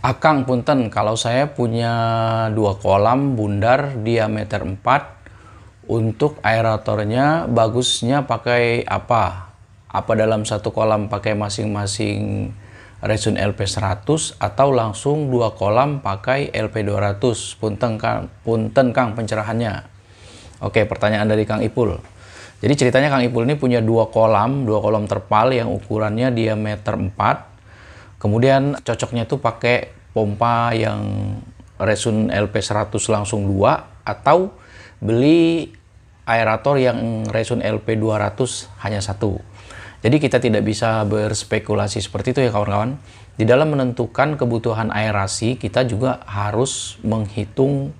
Akang punten kalau saya punya dua kolam bundar diameter 4 untuk aeratornya bagusnya pakai apa? Apa dalam satu kolam pakai masing-masing resin LP100 atau langsung dua kolam pakai LP200? Punten Kang, punten Kang pencerahannya. Oke, pertanyaan dari Kang Ipul. Jadi ceritanya Kang Ipul ini punya dua kolam, dua kolam terpal yang ukurannya diameter 4 Kemudian cocoknya itu pakai pompa yang Resun LP100 langsung 2 atau beli aerator yang Resun LP200 hanya satu. Jadi kita tidak bisa berspekulasi seperti itu ya kawan-kawan. Di dalam menentukan kebutuhan aerasi, kita juga harus menghitung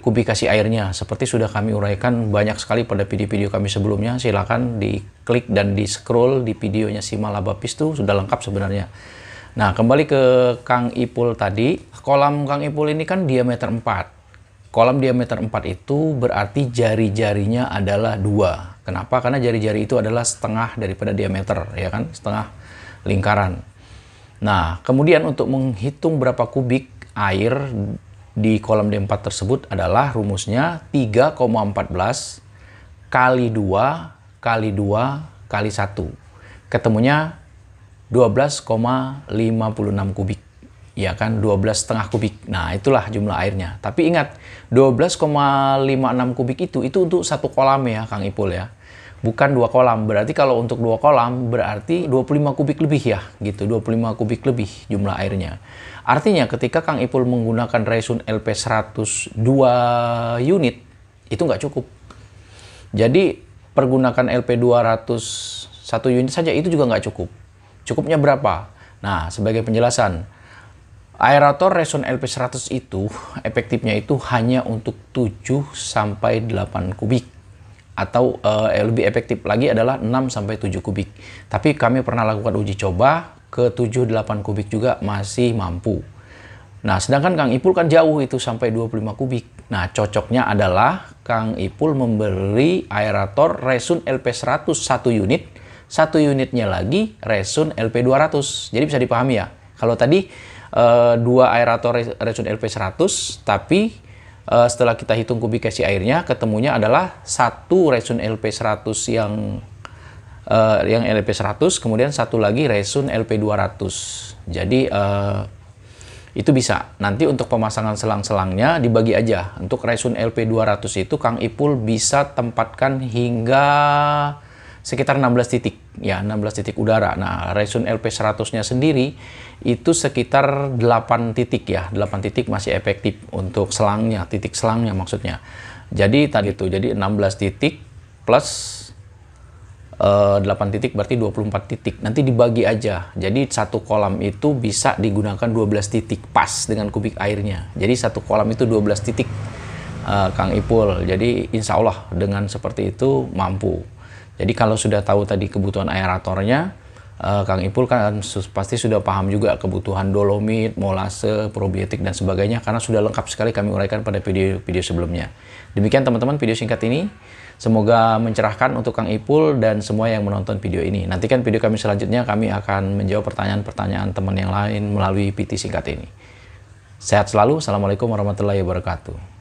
kubikasi airnya. Seperti sudah kami uraikan banyak sekali pada video-video kami sebelumnya. Silahkan diklik dan di-scroll di videonya Sima Malabapis itu sudah lengkap sebenarnya. Nah, kembali ke Kang Ipul tadi, kolam Kang Ipul ini kan diameter 4. Kolam diameter 4 itu berarti jari-jarinya adalah dua. Kenapa? Karena jari-jari itu adalah setengah daripada diameter, ya kan? Setengah lingkaran. Nah, kemudian untuk menghitung berapa kubik air di kolam D4 tersebut adalah rumusnya 3,14 kali 2 kali 2 kali 1. Ketemunya 12,56 kubik ya kan 12 setengah kubik nah itulah jumlah airnya tapi ingat 12,56 kubik itu itu untuk satu kolam ya Kang Ipul ya bukan dua kolam berarti kalau untuk dua kolam berarti 25 kubik lebih ya gitu 25 kubik lebih jumlah airnya artinya ketika Kang Ipul menggunakan resun LP 102 unit itu nggak cukup jadi pergunakan LP 201 unit saja itu juga nggak cukup Cukupnya berapa? Nah, sebagai penjelasan, aerator reson LP100 itu efektifnya itu hanya untuk 7 sampai 8 kubik atau uh, lebih efektif lagi adalah 6 sampai 7 kubik. Tapi kami pernah lakukan uji coba ke 7 8 kubik juga masih mampu. Nah, sedangkan Kang Ipul kan jauh itu sampai 25 kubik. Nah, cocoknya adalah Kang Ipul memberi aerator Resun LP100 1 unit satu unitnya lagi resun LP200. Jadi bisa dipahami ya. Kalau tadi e, dua aerator resun LP100 tapi e, setelah kita hitung kubikasi airnya ketemunya adalah satu resun LP100 yang e, yang LP100 kemudian satu lagi resun LP200. Jadi e, itu bisa. Nanti untuk pemasangan selang-selangnya dibagi aja. Untuk resun LP200 itu Kang Ipul bisa tempatkan hingga sekitar 16 titik ya 16 titik udara. Nah, Raisun LP100-nya sendiri itu sekitar 8 titik ya. 8 titik masih efektif untuk selangnya, titik selangnya maksudnya. Jadi tadi itu jadi 16 titik plus uh, eh, 8 titik berarti 24 titik. Nanti dibagi aja. Jadi satu kolam itu bisa digunakan 12 titik pas dengan kubik airnya. Jadi satu kolam itu 12 titik. Uh, Kang Ipul, jadi insya Allah dengan seperti itu mampu. Jadi kalau sudah tahu tadi kebutuhan aeratornya, uh, Kang Ipul kan pasti sudah paham juga kebutuhan dolomit, molase, probiotik dan sebagainya karena sudah lengkap sekali kami uraikan pada video-video sebelumnya. Demikian teman-teman video singkat ini. Semoga mencerahkan untuk Kang Ipul dan semua yang menonton video ini. Nantikan video kami selanjutnya kami akan menjawab pertanyaan-pertanyaan teman yang lain melalui PT singkat ini. Sehat selalu. Assalamualaikum warahmatullahi wabarakatuh.